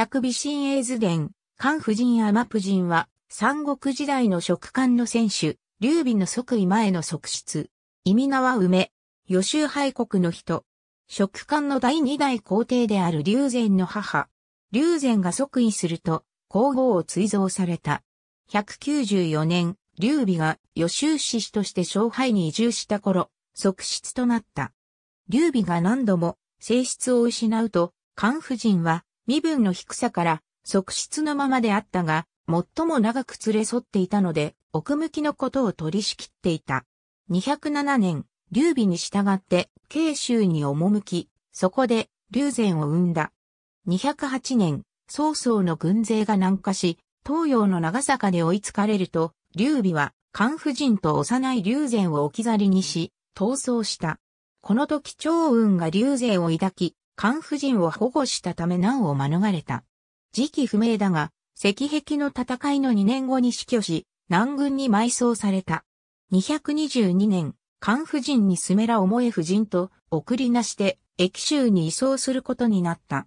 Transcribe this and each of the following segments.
百美神英図伝、漢婦人マプ人は、三国時代の食官の選手、劉備の即位前の側室、意味名は梅、予習敗国の人。食官の第二代皇帝である劉禅の母。劉禅が即位すると、皇后を追贈された。194年、劉備が予習志士として勝敗に移住した頃、側室となった。劉備が何度も性質を失うと、漢婦人は身分の低さから、側室のままであったが、最も長く連れ添っていたので、奥向きのことを取り仕切っていた。207年、劉備に従って、慶州に赴き、そこで、劉禅を生んだ。208年、曹操の軍勢が南下し、東洋の長坂で追いつかれると、劉備は、漢夫人と幼い劉禅を置き去りにし、逃走した。この時趙雲が劉禅を抱き、漢夫人を保護したため難を免れた。時期不明だが、石壁の戦いの2年後に死去し、南軍に埋葬された。222年、漢夫人にスメラ思え夫人と送りなして、駅州に移送することになった。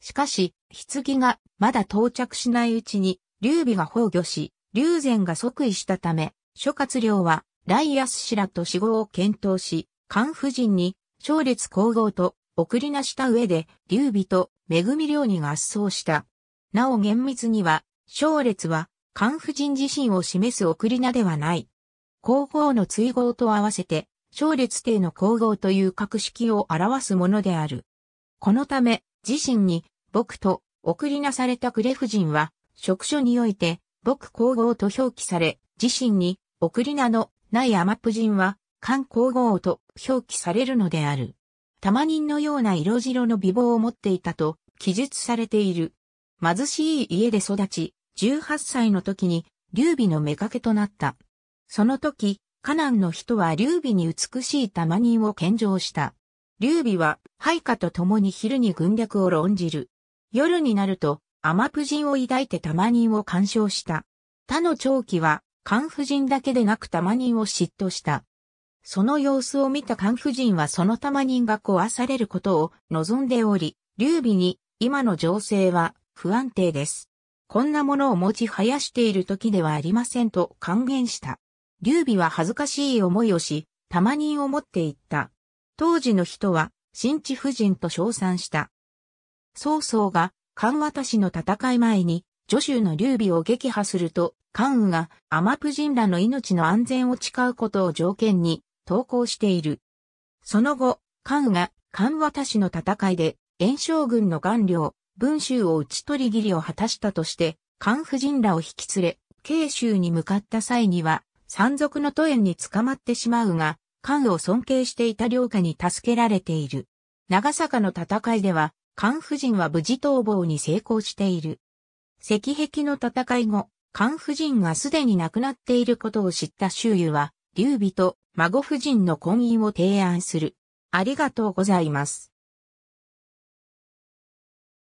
しかし、棺がまだ到着しないうちに、劉備が崩御し、劉禅が即位したため、諸葛亮は、ア安氏らと死後を検討し、漢夫人に、勝烈皇后と送りなした上で、劉備と恵み理に合奏した。なお厳密には、勝列は、漢夫人自身を示す送り名ではない。皇后の追号と合わせて、勝列帝の皇后という格式を表すものである。このため、自身に、僕と送りなされた呉夫人は、職所において、僕皇后と表記され、自身に、送り名のない天夫人は、漢皇后と表記されるのである。玉人のような色白の美貌を持っていたと記述されている。貧しい家で育ち、18歳の時に劉備の妾となった。その時、カナンの人は劉備に美しい玉人を献上した。劉備は配下と共に昼に軍略を論じる。夜になると、天婦人を抱いて玉人を鑑賞した。他の長期は、漢夫人だけでなく玉人を嫉妬した。その様子を見た官夫人はその玉人が壊されることを望んでおり、劉備に今の情勢は不安定です。こんなものを持ち生やしている時ではありませんと還元した。劉備は恥ずかしい思いをし、玉人を持っていった。当時の人は、新地夫人と称賛した。曹操が、関渡しの戦い前に、助手の劉備を撃破すると、関羽が、天夫人らの命の安全を誓うことを条件に、投稿している。その後、関羽が関渡田の戦いで、炎症軍の顔料、文州を討ち取り切りを果たしたとして、関夫人らを引き連れ、慶州に向かった際には、山賊の都園に捕まってしまうが、関羽を尊敬していた良家に助けられている。長坂の戦いでは、関夫人は無事逃亡に成功している。石壁の戦い後、関夫人がすでに亡くなっていることを知った周囲は、劉備と孫夫人の婚姻を提案する。ありがとうございます。